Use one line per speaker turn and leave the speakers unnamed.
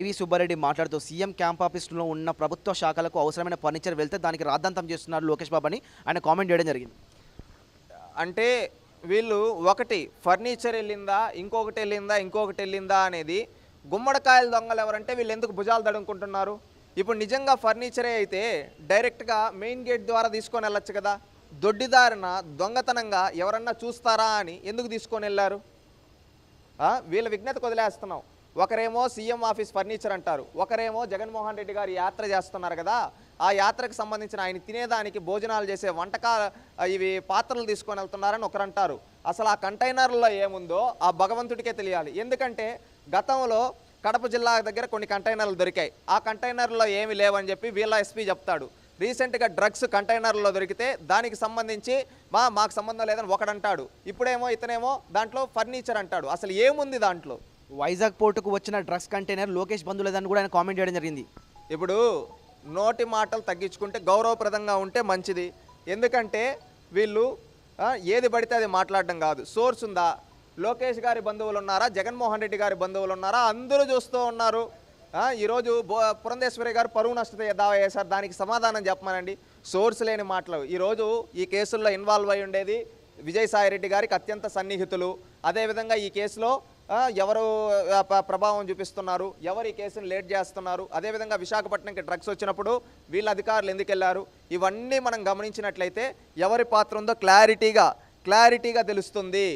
PV Subbareddy మాట్లాడుతూ CM camp ఆఫీసులో ఉన్న ప్రభుత్వ శాఖలకు అవసరమైన ఫర్నిచర్ వెళ్తే దానికి రాద్ధాంతం చేస్తున్నారు లోకేష్ బాబు అని ఆయన కామెంట్ చేయడం జరిగింది
అంటే వీళ్ళు ఒకటి ఫర్నిచర్ వెళ్ళిందా ఇంకొకటి వెళ్ళిందా ఇంకొకటి వెళ్ళిందా అనేది గుమ్మడికాయల దొంగలు ఎవరంటే వీళ్ళు ఎందుకు భుజాలు తడుముకుంటున్నారు ఇప్పుడు నిజంగా ఫర్నిచరే అయితే డైరెక్ట్గా మెయిన్ గేట్ ద్వారా తీసుకొని వెళ్ళచ్చు కదా దొడ్డిదారిన దొంగతనంగా ఎవరన్నా చూస్తారా అని ఎందుకు తీసుకొని వెళ్ళారు వీళ్ళ విజ్ఞత వదిలేస్తున్నావు ఒకరేమో సీఎం ఆఫీస్ ఫర్నిచర్ అంటారు ఒకరేమో జగన్మోహన్ రెడ్డి గారు యాత్ర చేస్తున్నారు కదా ఆ యాత్రకు సంబంధించిన ఆయన తినేదానికి భోజనాలు చేసే వంటకాల ఇవి పాత్రలు తీసుకొని వెళ్తున్నారని ఒకరంటారు అసలు ఆ కంటైనర్లో ఏముందో ఆ భగవంతుడికే తెలియాలి ఎందుకంటే గతంలో కడప జిల్లా దగ్గర కొన్ని కంటైనర్లు దొరికాయి ఆ కంటైనర్లో ఏమి లేవని చెప్పి వీళ్ళ ఎస్పీ చెప్తాడు రీసెంట్గా డ్రగ్స్ కంటైనర్లో దొరికితే దానికి సంబంధించి మా మాకు సంబంధం లేదని ఒకడంటాడు ఇప్పుడేమో ఇతనేమో దాంట్లో ఫర్నిచర్ అంటాడు అసలు ఏముంది దాంట్లో వైజాగ్ పోర్టుకు వచ్చిన డ్రగ్స్ కంటైనర్ లోకేష్ బంధు లేదని కూడా ఆయన కామెంట్ చేయడం జరిగింది ఇప్పుడు నోటి మాటలు తగ్గించుకుంటే గౌరవప్రదంగా ఉంటే మంచిది ఎందుకంటే వీళ్ళు ఏది పడితే అది మాట్లాడడం కాదు సోర్స్ ఉందా లోకేష్ గారి బంధువులు ఉన్నారా జగన్మోహన్ రెడ్డి గారి బంధువులు ఉన్నారా అందరూ చూస్తూ ఉన్నారు ఈరోజు బో పురంధేశ్వరి గారు పరువు నష్టత దావా చేశారు దానికి సమాధానం చెప్పమనండి సోర్స్ లేని మాటలు ఈరోజు ఈ కేసుల్లో ఇన్వాల్వ్ అయి ఉండేది విజయసాయిరెడ్డి గారికి అత్యంత సన్నిహితులు అదేవిధంగా ఈ కేసులో ఎవరు ప్రభావం చూపిస్తున్నారు ఎవరు ఈ కేసును లేట్ చేస్తున్నారు అదేవిధంగా విశాఖపట్నంకి డ్రగ్స్ వచ్చినప్పుడు వీళ్ళ అధికారులు ఎందుకు వెళ్ళారు ఇవన్నీ మనం గమనించినట్లయితే ఎవరి పాత్ర ఉందో క్లారిటీగా క్లారిటీగా తెలుస్తుంది